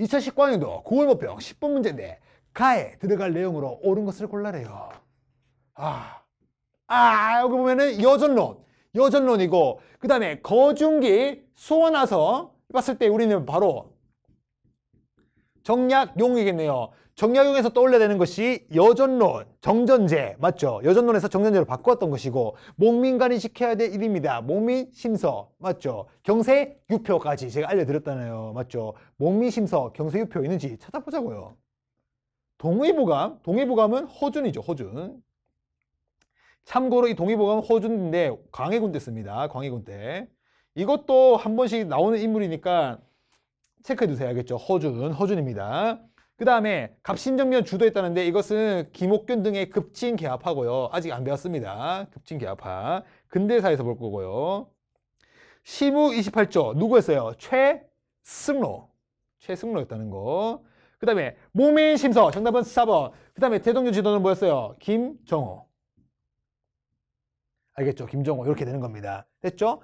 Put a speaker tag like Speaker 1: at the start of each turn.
Speaker 1: 2019학년도 9월 모평 10번 문제인데 가에 들어갈 내용으로 옳은 것을 골라래요. 아, 아 여기 보면은 여전론, 여전론이고 그 다음에 거중기, 소원하서 봤을 때 우리는 바로 정약용이겠네요. 정약용에서 떠올려야 되는 것이 여전론, 정전제 맞죠? 여전론에서 정전제로 바꾸었던 것이고 목민관이 시켜야 될 일입니다. 목민 심서 맞죠? 경세 유표까지 제가 알려드렸잖아요. 맞죠? 목민 심서, 경세 유표 있는지 찾아보자고요. 동의보감, 동의보감은 허준이죠. 허준. 참고로 이 동의보감은 허준인데 광해군 때 씁니다. 광해군 때. 이것도 한 번씩 나오는 인물이니까 체크해 두세요. 알겠죠? 허준, 허준입니다. 그 다음에 갑신정면 주도했다는데 이것은 김옥균 등의 급진 개합하고요. 아직 안 배웠습니다. 급진 개합하. 근대사에서 볼 거고요. 시무 28조 누구였어요? 최승로. 최승로였다는 거. 그 다음에 모민 심서 정답은 4번. 그 다음에 대동료 지도는 뭐였어요? 김정호. 알겠죠? 김정호 이렇게 되는 겁니다. 됐죠?